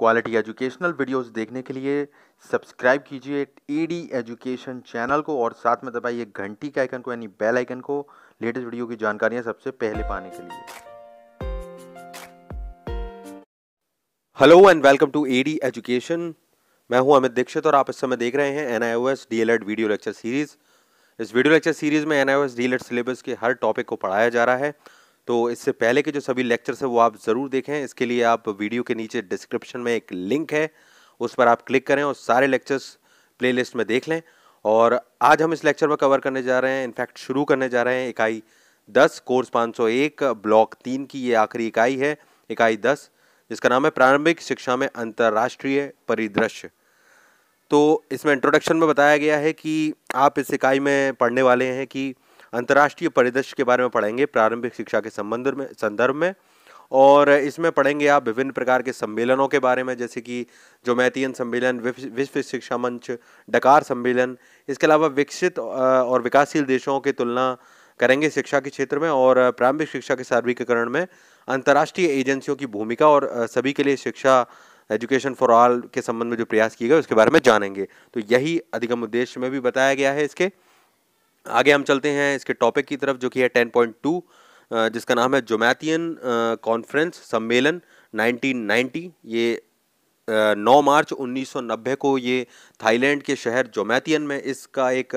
quality educational videos देखने के लिए सब्सक्राइब कीजिए ईडी एजुकेशन चैनल को और साथ में दबाइए घंटी के आइकन को यानी बेल आइकन को लेटेस्ट वीडियो की जानकारियां सबसे पहले पाने के लिए hello and welcome to ED education मैं हूं अमित दीक्षित और आप इस समय देख रहे हैं N I S D L Ed video lecture series इस वीडियो लेक्चर सीरीज़ में N I S D L Ed syllabus के हर टॉपिक को पढ़ाया जा रहा है तो इससे पहले के जो सभी लेक्चर्स हैं वो आप ज़रूर देखें इसके लिए आप वीडियो के नीचे डिस्क्रिप्शन में एक लिंक है उस पर आप क्लिक करें और सारे लेक्चर्स प्लेलिस्ट में देख लें और आज हम इस लेक्चर में कवर करने जा रहे हैं इनफैक्ट शुरू करने जा रहे हैं इकाई दस कोर्स एक ब्लॉक तीन की ये आखिरी इकाई है इकाई दस जिसका नाम है प्रारंभिक शिक्षा में अंतर्राष्ट्रीय परिदृश्य तो इसमें इंट्रोडक्शन में बताया गया है कि आप इस इकाई में पढ़ने वाले हैं कि अंतर्राष्ट्रीय परिदृश्य के बारे में पढ़ेंगे प्रारंभिक शिक्षा के संबंध में संदर्भ में और इसमें पढ़ेंगे आप विभिन्न प्रकार के सम्मेलनों के बारे में जैसे कि जोमैतियन सम्मेलन विश्व शिक्षा मंच डकार सम्मेलन इसके अलावा विकसित और विकासशील देशों की तुलना करेंगे शिक्षा के क्षेत्र में और प्रारंभिक शिक्षा के सार्वीकरण में अंतर्राष्ट्रीय एजेंसियों की भूमिका और सभी के लिए शिक्षा एजुकेशन फॉर ऑल के संबंध में जो प्रयास किए गए उसके बारे में जानेंगे तो यही अधिगम उद्देश्य में भी बताया गया है इसके आगे हम चलते हैं इसके टॉपिक की तरफ जो कि है टेन पॉइंट टू जिसका नाम है जोमैथियन कॉन्फ्रेंस सम्मेलन 1990 ये नौ मार्च 1990 को ये थाईलैंड के शहर जोमैथियन में इसका एक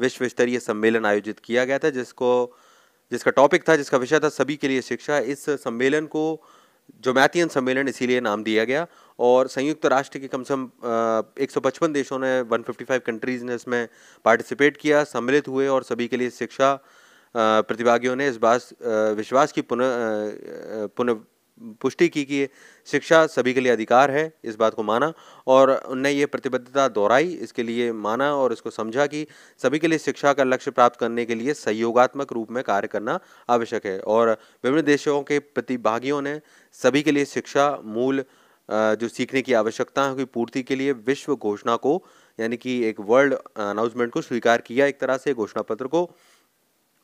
विश्व स्तरीय सम्मेलन आयोजित किया गया था जिसको जिसका टॉपिक था जिसका विषय था सभी के लिए शिक्षा इस सम्मेलन को जोमैथियन सम्मेलन इसीलिए नाम दिया गया और संयुक्त राष्ट्र के कम से कम एक सौ पचपन देशों ने 155 कंट्रीज़ ने इसमें पार्टिसिपेट किया सम्मिलित हुए और सभी के लिए शिक्षा प्रतिभागियों ने इस बात विश्वास की पुनः पुनः पुष्टि की कि शिक्षा सभी के लिए अधिकार है इस बात को माना और उनने ये प्रतिबद्धता दोहराई इसके लिए माना और इसको समझा कि सभी के लिए शिक्षा का लक्ष्य प्राप्त करने के लिए सहयोगात्मक रूप में कार्य करना आवश्यक है और विभिन्न देशों के प्रतिभागियों ने सभी के लिए शिक्षा मूल जो सीखने की आवश्यकता है की पूर्ति के लिए विश्व घोषणा को यानी कि एक वर्ल्ड अनाउंसमेंट को स्वीकार किया एक तरह से घोषणा पत्र को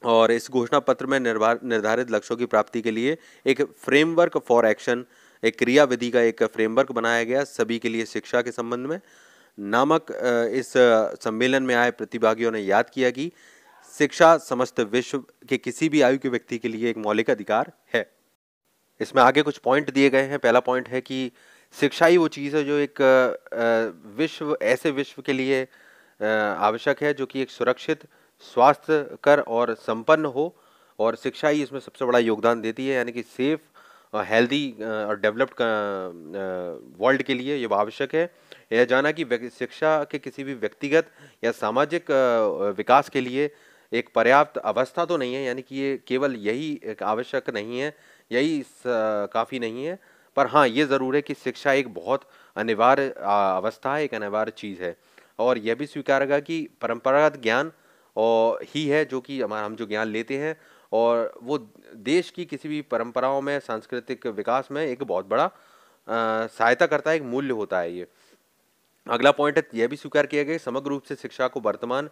और इस घोषणा पत्र में निर्धारित लक्ष्यों की प्राप्ति के लिए एक फ्रेमवर्क फॉर एक्शन एक क्रिया विधि का एक फ्रेमवर्क बनाया गया सभी के लिए शिक्षा के संबंध में नामक इस सम्मेलन में आए प्रतिभागियों ने याद किया कि शिक्षा समस्त विश्व के किसी भी आयु के व्यक्ति के लिए एक मौलिक अधिकार है इसमें आगे कुछ पॉइंट दिए गए हैं पहला पॉइंट है कि शिक्षा ही वो चीज़ है जो एक विश्व ऐसे विश्व के लिए आवश्यक है जो कि एक सुरक्षित स्वास्थ्य कर और संपन्न हो और शिक्षा ही इसमें सबसे बड़ा योगदान देती है यानी कि सेफ़ हेल्दी और डेवलप्ड वर्ल्ड के लिए ये आवश्यक है यह जाना कि शिक्षा के किसी भी व्यक्तिगत या सामाजिक विकास के लिए एक पर्याप्त अवस्था तो नहीं है यानी कि ये केवल यही आवश्यक नहीं है यही काफ़ी नहीं है पर हाँ ये ज़रूर है कि शिक्षा एक बहुत अनिवार्य अवस्था है एक अनिवार्य चीज़ है और यह भी स्वीकारेगा कि परंपरागत ज्ञान और ही है जो कि हमारा हम जो ज्ञान लेते हैं और वो देश की किसी भी परंपराओं में सांस्कृतिक विकास में एक बहुत बड़ा सहायता करता है एक मूल्य होता है ये अगला पॉइंट है यह भी स्वीकार किया गया कि समग्र रूप से शिक्षा को वर्तमान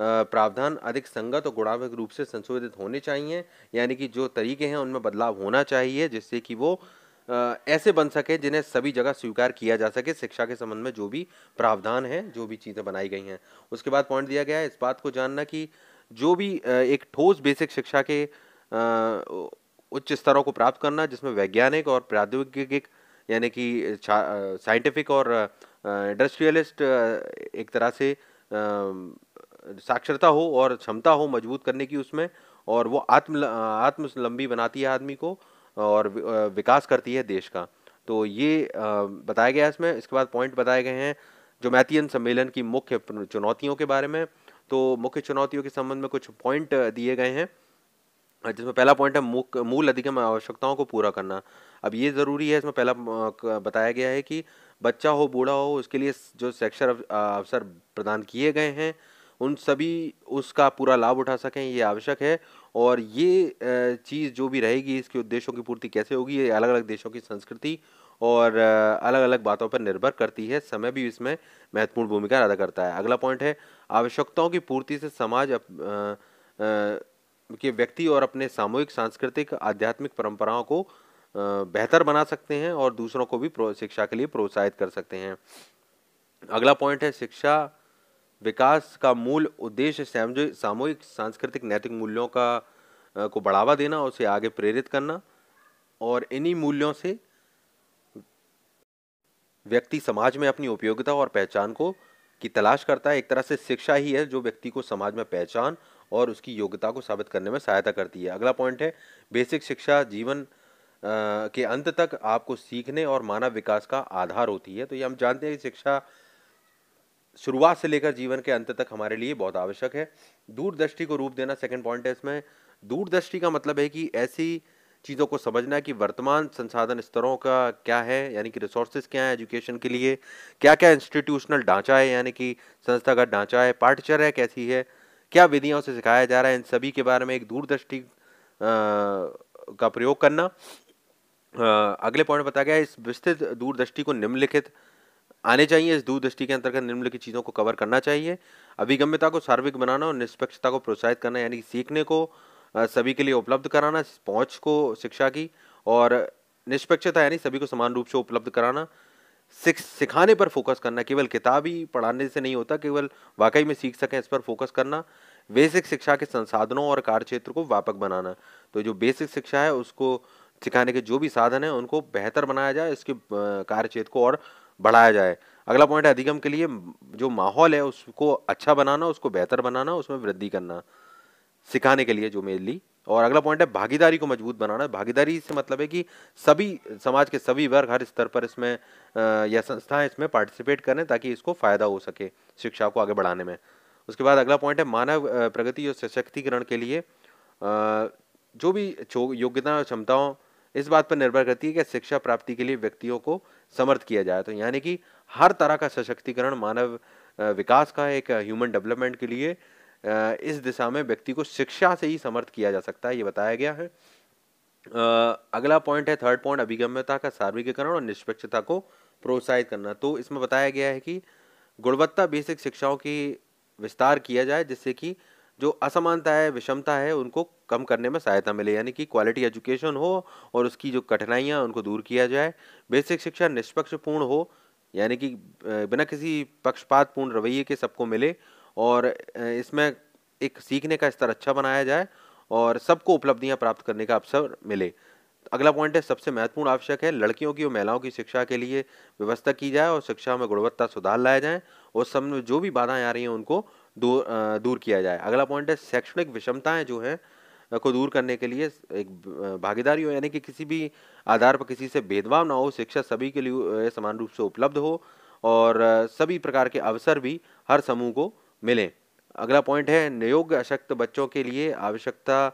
प्रावधान अधिक संगत और गुणात्मक रूप से संशोधित होने चाहिए यानी कि जो तरीके हैं उनमें बदलाव होना चाहिए जिससे कि वो ऐसे बन सके जिन्हें सभी जगह स्वीकार किया जा सके शिक्षा के संबंध में जो भी प्रावधान हैं जो भी चीज़ें बनाई गई हैं उसके बाद पॉइंट दिया गया है इस बात को जानना कि जो भी एक ठोस बेसिक शिक्षा के उच्च स्तरों को प्राप्त करना जिसमें वैज्ञानिक और प्रौद्योगिक यानी कि साइंटिफिक और इंडस्ट्रियलिस्ट एक तरह से साक्षरता हो और क्षमता हो मजबूत करने की उसमें और वो आत्म आत्मलंबी बनाती है आदमी को और विकास करती है देश का तो ये बताया गया है इसमें इसके बाद पॉइंट बताए गए हैं जो मैथियन सम्मेलन की मुख्य चुनौतियों के बारे में तो मुख्य चुनौतियों के संबंध में कुछ पॉइंट दिए गए हैं जिसमें पहला पॉइंट है मूल अधिगम आवश्यकताओं को पूरा करना अब ये ज़रूरी है इसमें पहला बताया गया है कि बच्चा हो बूढ़ा हो उसके लिए जो शैक्षण अवसर प्रदान किए गए हैं उन सभी उसका पूरा लाभ उठा सकें ये आवश्यक है और ये चीज़ जो भी रहेगी इसके उद्देश्यों की पूर्ति कैसे होगी ये अलग अलग देशों की संस्कृति और अलग अलग बातों पर निर्भर करती है समय भी इसमें महत्वपूर्ण भूमिका अदा करता है अगला पॉइंट है आवश्यकताओं की पूर्ति से समाज अप, आ, आ, के व्यक्ति और अपने सामूहिक सांस्कृतिक आध्यात्मिक परंपराओं को बेहतर बना सकते हैं और दूसरों को भी शिक्षा के लिए प्रोत्साहित कर सकते हैं अगला पॉइंट है शिक्षा विकास का मूल उद्देश्य सामूहिक सांस्कृतिक नैतिक मूल्यों का को बढ़ावा देना और उसे आगे प्रेरित करना और इन्हीं मूल्यों से व्यक्ति समाज में अपनी उपयोगिता और पहचान को की तलाश करता है एक तरह से शिक्षा ही है जो व्यक्ति को समाज में पहचान और उसकी योग्यता को साबित करने में सहायता करती है अगला पॉइंट है बेसिक शिक्षा जीवन के अंत तक आपको सीखने और मानव विकास का आधार होती है तो ये हम जानते हैं कि शिक्षा शुरुआत से लेकर जीवन के अंत तक हमारे लिए बहुत आवश्यक है दूरदृष्टि को रूप देना सेकंड पॉइंट है इसमें दूरदृष्टि का मतलब है कि ऐसी चीज़ों को समझना कि वर्तमान संसाधन स्तरों का क्या है यानी कि रिसोर्सेज क्या है एजुकेशन के लिए क्या क्या इंस्टीट्यूशनल ढांचा है यानी कि संस्थागत ढांचा है पाठचर्या कैसी है क्या विधियाँ उसे सिखाया जा रहा है इन सभी के बारे में एक दूरदृष्टि का प्रयोग करना अगले पॉइंट बताया गया इस विस्तृत दूरदृष्टि को निम्नलिखित आने चाहिए इस दूरदृष्टि के अंतर्गत निम्नलिखित चीज़ों को कवर करना चाहिए अभिगम्यता को सार्विक बनाना और निष्पक्षता को प्रोत्साहित करना यानी सीखने को सभी के लिए उपलब्ध कराना पहुँच को शिक्षा की और निष्पक्षता यानी सभी को समान रूप से उपलब्ध कराना सिख सिखाने पर फोकस करना केवल किताब ही पढ़ाने से नहीं होता केवल वाकई में सीख सकें इस पर फोकस करना बेसिक शिक्षा के संसाधनों और कार्य क्षेत्र को व्यापक बनाना तो जो बेसिक शिक्षा है उसको सिखाने के जो भी साधन हैं उनको बेहतर बनाया जाए इसके कार्य क्षेत्र को और बढ़ाया जाए अगला पॉइंट है अधिगम के लिए जो माहौल है उसको अच्छा बनाना उसको बेहतर बनाना उसमें वृद्धि करना सिखाने के लिए जो मेनली और अगला पॉइंट है भागीदारी को मजबूत बनाना भागीदारी से मतलब है कि सभी समाज के सभी वर्ग हर स्तर पर इसमें या संस्थाएं इसमें पार्टिसिपेट करें ताकि इसको फ़ायदा हो सके शिक्षा को आगे बढ़ाने में उसके बाद अगला पॉइंट है मानव प्रगति और सशक्तिकरण के लिए जो भी योग्यता और क्षमताओं इस बात पर निर्भर करती है कि शिक्षा प्राप्ति के लिए व्यक्तियों को समर्थ किया जाए तो यानी कि हर तरह का सशक्तिकरण मानव विकास का एक ह्यूमन डेवलपमेंट के लिए इस दिशा में व्यक्ति को शिक्षा से ही समर्थ किया जा सकता है ये बताया गया है अगला पॉइंट है थर्ड पॉइंट अभिगम्यता का सार्वजिकरण और निष्पक्षता को प्रोत्साहित करना तो इसमें बताया गया है कि गुणवत्ता बेसिक शिक्षाओं की विस्तार किया जाए जिससे कि जो असमानता है विषमता है उनको कम करने में सहायता मिले यानी कि क्वालिटी एजुकेशन हो और उसकी जो कठिनाइयाँ उनको दूर किया जाए बेसिक शिक्षा निष्पक्षपूर्ण हो यानी कि बिना किसी पक्षपातपूर्ण रवैये के सबको मिले और इसमें एक सीखने का स्तर अच्छा बनाया जाए और सबको उपलब्धियां प्राप्त करने का अवसर मिले अगला पॉइंट है सबसे महत्वपूर्ण आवश्यक है लड़कियों की और महिलाओं की शिक्षा के लिए व्यवस्था की जाए और शिक्षा में गुणवत्ता सुधार लाया जाए और सब में जो भी बाधाएं आ रही हैं उनको दूर दूर किया जाए अगला पॉइंट है शैक्षणिक विषमताएं जो हैं को दूर करने के लिए एक भागीदारी हो यानी कि किसी भी आधार पर किसी से भेदभाव ना हो शिक्षा सभी के लिए समान रूप से उपलब्ध हो और सभी प्रकार के अवसर भी हर समूह को मिलें अगला पॉइंट है नियोग अशक्त बच्चों के लिए आवश्यकता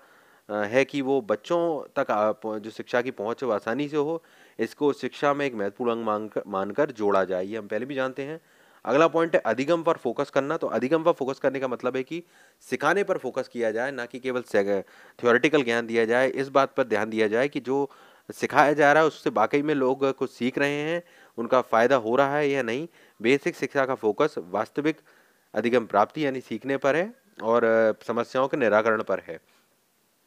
है कि वो बच्चों तक जो शिक्षा की पहुंच वो आसानी से हो इसको शिक्षा में एक महत्वपूर्ण अंग मानकर जोड़ा जाए ये हम पहले भी जानते हैं अगला पॉइंट है अधिगम पर फोकस करना तो अधिगम पर फोकस करने का मतलब है कि सिखाने पर फोकस किया जाए ना कि केवल थ्योरेटिकल ज्ञान दिया जाए इस बात पर ध्यान दिया जाए कि जो सिखाया जा रहा है उससे वाकई में लोग कुछ सीख रहे हैं उनका फ़ायदा हो रहा है या नहीं बेसिक शिक्षा का फोकस वास्तविक अधिगम प्राप्ति यानी सीखने पर है और समस्याओं के निराकरण पर है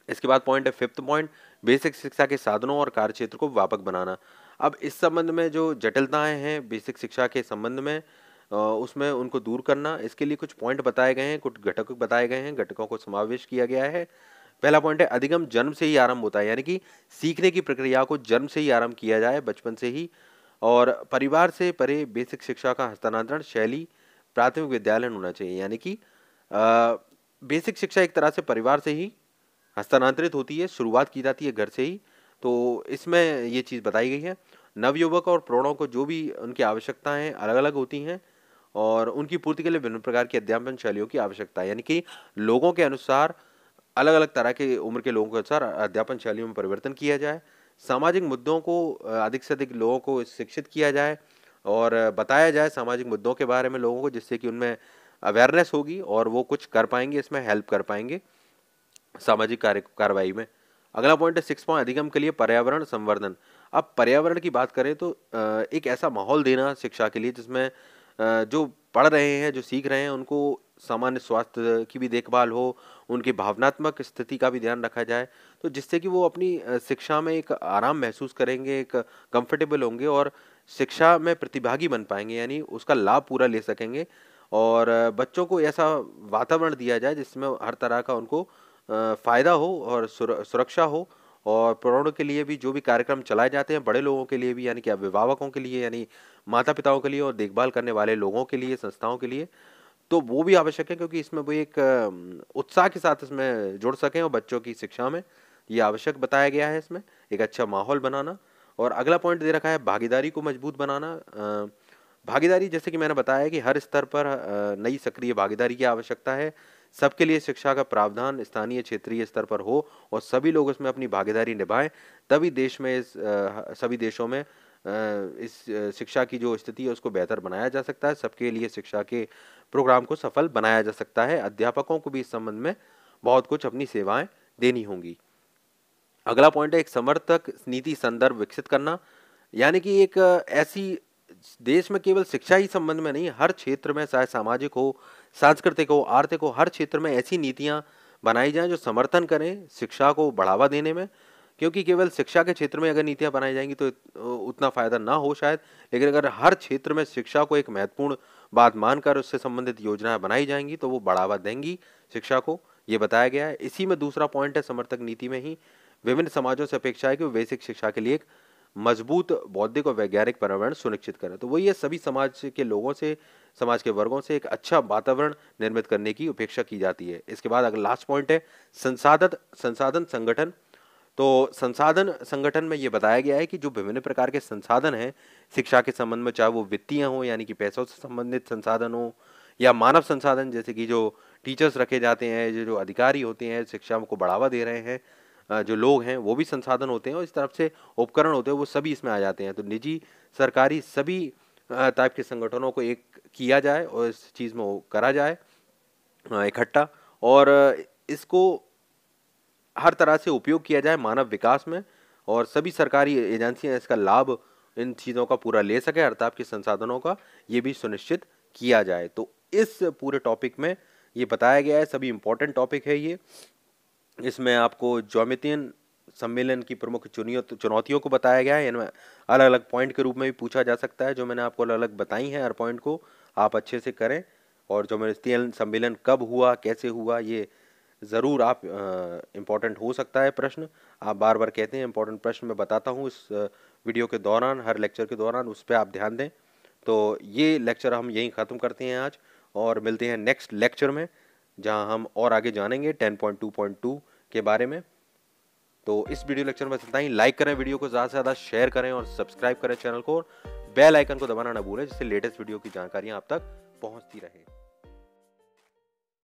इसके बाद पॉइंट है फिफ्थ पॉइंट बेसिक शिक्षा के साधनों और कार्य क्षेत्र को व्यापक बनाना अब इस संबंध में जो जटिलताएं हैं बेसिक शिक्षा के संबंध में उसमें उनको दूर करना इसके लिए कुछ पॉइंट बताए गए हैं कुछ घटक बताए गए हैं घटकों को समावेश किया गया है पहला पॉइंट है अधिगम जन्म से ही आरंभ होता है यानी कि सीखने की प्रक्रिया को जन्म से ही आरंभ किया जाए बचपन से ही और परिवार से परे बेसिक शिक्षा का हस्तांतरण शैली प्राथमिक विद्यालय होना चाहिए यानी कि बेसिक शिक्षा एक तरह से परिवार से ही हस्तांतरित होती है शुरुआत की जाती है घर से ही तो इसमें ये चीज़ बताई गई है नवयुवक और प्रौढ़ों को जो भी उनकी आवश्यकताएं अलग अलग होती हैं और उनकी पूर्ति के लिए विभिन्न प्रकार की अध्यापन शैलियों की आवश्यकता है यानी कि लोगों के अनुसार अलग अलग तरह के उम्र के लोगों के अनुसार अध्यापन शैलियों में परिवर्तन किया जाए सामाजिक मुद्दों को अधिक से अधिक लोगों को शिक्षित किया जाए और बताया जाए सामाजिक मुद्दों के बारे में लोगों को जिससे कि उनमें अवेयरनेस होगी और वो कुछ कर पाएंगे इसमें हेल्प कर पाएंगे सामाजिक कार्य कार्रवाई में अगला पॉइंट है सिक्स पॉइंट अधिगम के लिए पर्यावरण संवर्धन अब पर्यावरण की बात करें तो एक ऐसा माहौल देना शिक्षा के लिए जिसमें जो पढ़ रहे हैं जो सीख रहे हैं उनको सामान्य स्वास्थ्य की भी देखभाल हो उनकी भावनात्मक स्थिति का भी ध्यान रखा जाए तो जिससे कि वो अपनी शिक्षा में एक आराम महसूस करेंगे एक कंफर्टेबल होंगे और शिक्षा में प्रतिभागी बन पाएंगे यानी उसका लाभ पूरा ले सकेंगे और बच्चों को ऐसा वातावरण दिया जाए जिसमें हर तरह का उनको फ़ायदा हो और सुरक्षा हो और प्रौढ़ों के लिए भी जो भी कार्यक्रम चलाए जाते हैं बड़े लोगों के लिए भी यानी कि अभिभावकों के लिए यानी माता पिताओं के लिए और देखभाल करने वाले लोगों के लिए संस्थाओं के लिए तो वो भी आवश्यक है क्योंकि इसमें वो एक उत्साह के साथ इसमें जुड़ सकें और बच्चों की शिक्षा में ये आवश्यक बताया गया है इसमें एक अच्छा माहौल बनाना और अगला पॉइंट दे रखा है भागीदारी को मजबूत बनाना भागीदारी जैसे कि मैंने बताया कि हर स्तर पर नई सक्रिय भागीदारी की आवश्यकता है सबके लिए शिक्षा का प्रावधान स्थानीय क्षेत्रीय स्तर पर हो और सभी लोग उसमें अपनी भागीदारी निभाएं तभी देश में इस सभी देशों में इस शिक्षा की जो स्थिति है उसको बेहतर बनाया जा सकता है सबके लिए शिक्षा के प्रोग्राम को सफल बनाया जा सकता है अध्यापकों को भी इस संबंध में बहुत कुछ अपनी सेवाएं देनी होंगी अगला पॉइंट है एक समर्थक नीति संदर्भ विकसित करना यानी कि एक ऐसी देश में केवल शिक्षा ही संबंध में नहीं हर क्षेत्र में चाहे सामाजिक हो सांस्कृतिक हो आर्थिक हो हर क्षेत्र में ऐसी नीतियाँ बनाई जाएं जो समर्थन करें शिक्षा को बढ़ावा देने में क्योंकि केवल शिक्षा के क्षेत्र में अगर नीतियाँ बनाई जाएंगी तो उतना फ़ायदा ना हो शायद लेकिन अगर हर क्षेत्र में शिक्षा को एक महत्वपूर्ण बात मानकर उससे संबंधित योजनाएं बनाई जाएंगी तो वो बढ़ावा देंगी शिक्षा को ये बताया गया है इसी में दूसरा पॉइंट है समर्थक नीति में ही विभिन्न समाजों से अपेक्षा है कि वो बेसिक शिक्षा के लिए एक मजबूत बौद्धिक और वैज्ञानिक पर्यावरण सुनिश्चित करें तो वो ये सभी समाज के लोगों से समाज के वर्गों से एक अच्छा वातावरण निर्मित करने की उपेक्षा की जाती है इसके बाद अगर लास्ट पॉइंट है संसाधन संसाधन संगठन तो संसाधन संगठन में ये बताया गया है कि जो विभिन्न प्रकार के संसाधन हैं शिक्षा के संबंध में चाहे वो वित्तीय हों यानी कि पैसों से संबंधित संसाधन हों या मानव संसाधन जैसे कि जो टीचर्स रखे जाते हैं जो जो अधिकारी होते हैं शिक्षा को बढ़ावा दे रहे हैं जो लोग हैं वो भी संसाधन होते हैं और इस तरफ से उपकरण होते हैं वो सभी इसमें आ जाते हैं तो निजी सरकारी सभी टाइप के संगठनों को एक किया जाए और इस चीज़ में वो करा जाए इकट्ठा और इसको हर तरह से उपयोग किया जाए मानव विकास में और सभी सरकारी एजेंसियां इसका लाभ इन चीज़ों का पूरा ले सके अर्थात के संसाधनों का ये भी सुनिश्चित किया जाए तो इस पूरे टॉपिक में ये बताया गया है सभी इम्पोर्टेंट टॉपिक है ये इसमें आपको जोमितियन सम्मेलन की प्रमुख चुनौतियों को बताया गया है इनमें अलग अलग पॉइंट के रूप में भी पूछा जा सकता है जो मैंने आपको अलग अलग बताई हैं हर पॉइंट को आप अच्छे से करें और जोमितियन सम्मेलन कब हुआ कैसे हुआ ये ज़रूर आप इम्पॉर्टेंट हो सकता है प्रश्न आप बार बार कहते हैं इम्पॉर्टेंट प्रश्न मैं बताता हूँ इस वीडियो के दौरान हर लेक्चर के दौरान उस पर आप ध्यान दें तो ये लेक्चर हम यहीं ख़त्म करते हैं आज और मिलते हैं नेक्स्ट लेक्चर में जहां हम और आगे जानेंगे 10.2.2 के बारे में तो इस वीडियो लेक्चर में चलता ही लाइक करें वीडियो को ज़्यादा से ज़्यादा शेयर करें और सब्सक्राइब करें चैनल को और बेल आइकन को दबाना ना भूलें जिससे लेटेस्ट वीडियो की जानकारियाँ आप तक पहुँचती रहें